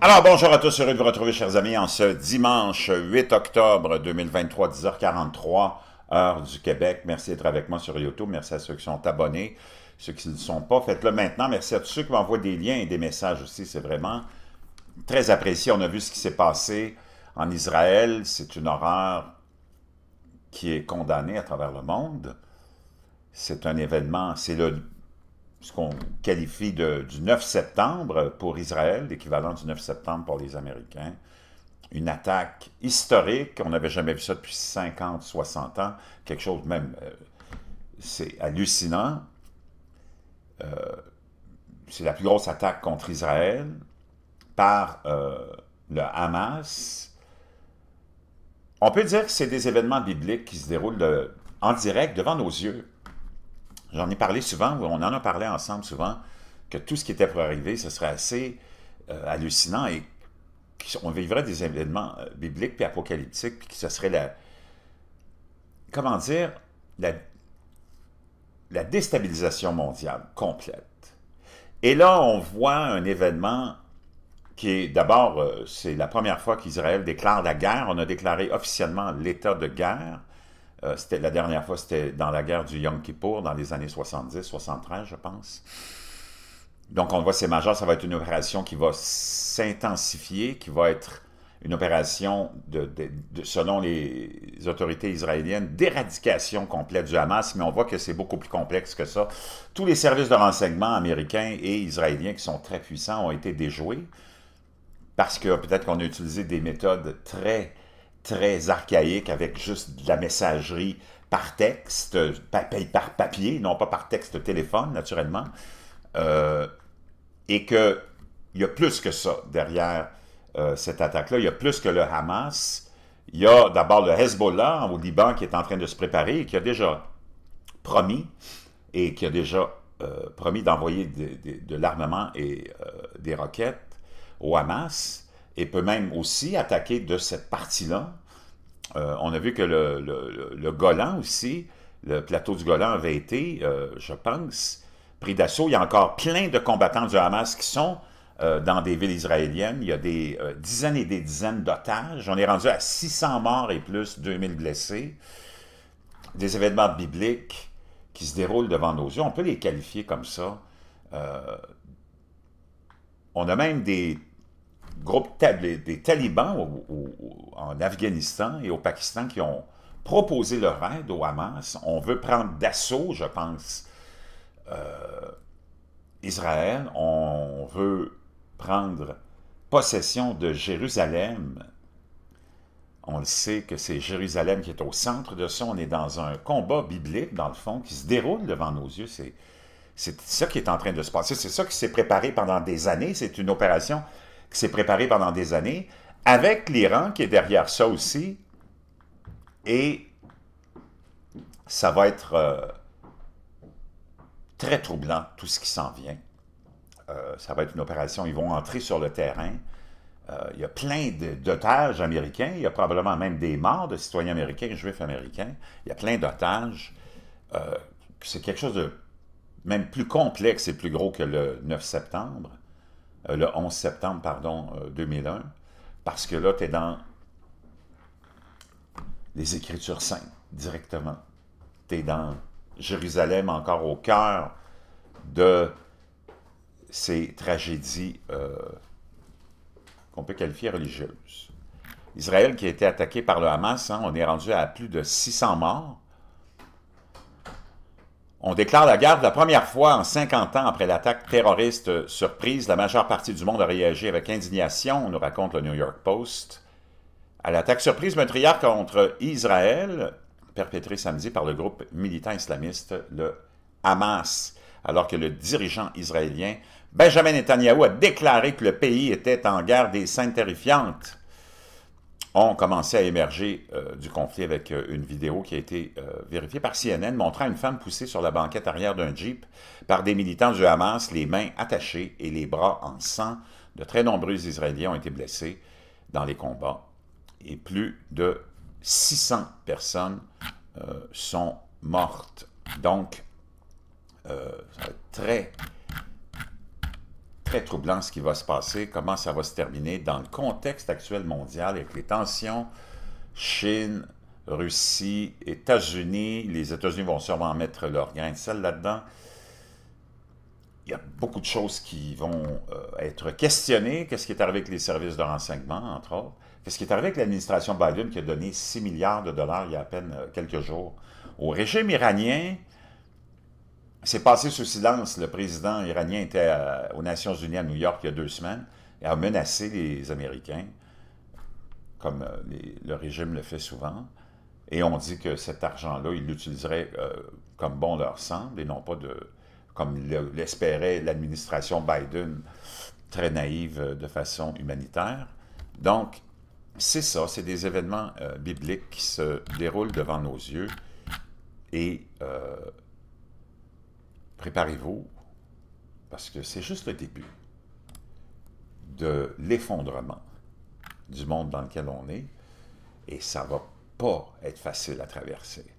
Alors, bonjour à tous, heureux de vous retrouver, chers amis, en ce dimanche 8 octobre 2023, 10h43, heure du Québec. Merci d'être avec moi sur YouTube. Merci à ceux qui sont abonnés. Ceux qui ne sont pas, faites-le maintenant. Merci à tous ceux qui m'envoient des liens et des messages aussi. C'est vraiment très apprécié. On a vu ce qui s'est passé en Israël. C'est une horreur qui est condamnée à travers le monde. C'est un événement, c'est le ce qu'on qualifie de, du 9 septembre pour Israël, l'équivalent du 9 septembre pour les Américains. Une attaque historique, on n'avait jamais vu ça depuis 50, 60 ans, quelque chose même, euh, c'est hallucinant. Euh, c'est la plus grosse attaque contre Israël par euh, le Hamas. On peut dire que c'est des événements bibliques qui se déroulent en direct devant nos yeux. J'en ai parlé souvent, on en a parlé ensemble souvent, que tout ce qui était pour arriver, ce serait assez euh, hallucinant et qu'on vivrait des événements euh, bibliques puis apocalyptiques, puis que ce serait la... Comment dire? la déstabilisation mondiale complète. Et là, on voit un événement qui est d'abord, euh, c'est la première fois qu'Israël déclare la guerre. On a déclaré officiellement l'état de guerre. Euh, la dernière fois, c'était dans la guerre du Yom Kippour, dans les années 70, 73, je pense. Donc, on voit ces majeurs, ça va être une opération qui va s'intensifier, qui va être une opération, selon les autorités israéliennes, d'éradication complète du Hamas, mais on voit que c'est beaucoup plus complexe que ça. Tous les services de renseignement américains et israéliens qui sont très puissants ont été déjoués parce que peut-être qu'on a utilisé des méthodes très très archaïque avec juste de la messagerie par texte, par papier, non pas par texte téléphone, naturellement, euh, et qu'il y a plus que ça derrière euh, cette attaque-là. Il y a plus que le Hamas. Il y a d'abord le Hezbollah au Liban qui est en train de se préparer et qui a déjà promis et qui a déjà euh, promis d'envoyer de l'armement et des roquettes au Hamas et peut même aussi attaquer de cette partie-là. Euh, on a vu que le, Golan aussi, le plateau du Golan avait été, euh, je pense, pris d'assaut. Il y a encore plein de combattants du Hamas qui sont euh, dans des villes israéliennes. Il y a des dizaines et des dizaines d'otages. On est rendu à 600 morts et plus 2000 blessés. Des événements bibliques qui se déroulent devant nos yeux. On peut les qualifier comme ça. on a même des groupes des talibans en Afghanistan et au Pakistan qui ont proposé leur aide au Hamas. On veut prendre d'assaut, je pense, euh, Israël. On veut prendre possession de Jérusalem. On le sait que c'est Jérusalem qui est au centre de ça. On est dans un combat biblique, dans le fond, qui se déroule devant nos yeux. C'est ça qui est en train de se passer. C'est ça qui s'est préparé pendant des années. C'est une opération qui s'est préparé pendant des années, avec l'Iran qui est derrière ça aussi, et ça va être euh, très troublant, tout ce qui s'en vient. Euh, ça va être une opération, ils vont entrer sur le terrain. Euh, il y a plein d'otages américains, il y a probablement même des morts de citoyens américains, juifs américains. Il y a plein d'otages. C'est quelque chose de même plus complexe et plus gros que le 9 septembre. Euh, le 11 septembre pardon, 2001, euh, parce que là, tu es dans les Écritures saintes directement. Tu es dans Jérusalem, encore au cœur de ces tragédies euh, qu'on peut qualifier religieuses. Israël qui a été attaqué par le Hamas, hein, on est rendu à plus de 600 morts, on déclare la guerre la première fois en 50 ans après l'attaque terroriste surprise. La majeure partie du monde a réagi avec indignation, nous raconte le New York Post. À l'attaque surprise meurtrière contre Israël, perpétrée samedi par le groupe militant islamiste, le Hamas, alors que le dirigeant israélien Benjamin Netanyahu a déclaré que le pays était en guerre des scènes terrifiantes ont commencé à émerger euh, du conflit avec euh, une vidéo qui a été euh, vérifiée par CNN montrant une femme poussée sur la banquette arrière d'un Jeep par des militants du Hamas, les mains attachées et les bras en sang. De très nombreux Israéliens ont été blessés dans les combats et plus de 600 personnes sont mortes. Donc, très, très troublant ce qui va se passer, comment ça va se terminer dans le contexte actuel mondial avec les tensions Chine, Russie, États-Unis. Les États-Unis vont sûrement mettre leur grain de sel là-dedans. Il y a beaucoup de choses qui vont euh, être questionnées. Qu'est-ce qui est arrivé avec les services de renseignement, entre autres? Qu'est-ce qui est arrivé avec l'administration Biden qui a donné 6 milliards de dollars il y a à peine euh, quelques jours au régime iranien c'est passé sous silence. Le président iranien était euh, aux Nations Unies à New York il y a deux semaines et a menacé les Américains, comme euh, le régime le fait souvent. Et on dit que cet argent-là, il l'utiliseraient euh, comme bon leur semble et non pas comme l'espérait l'administration Biden, très naïve de façon humanitaire. Donc, c'est ça, c'est des événements bibliques qui se déroulent devant nos yeux et Préparez-vous, parce que c'est juste le début de l'effondrement du monde dans lequel on est, et ça ne va pas être facile à traverser.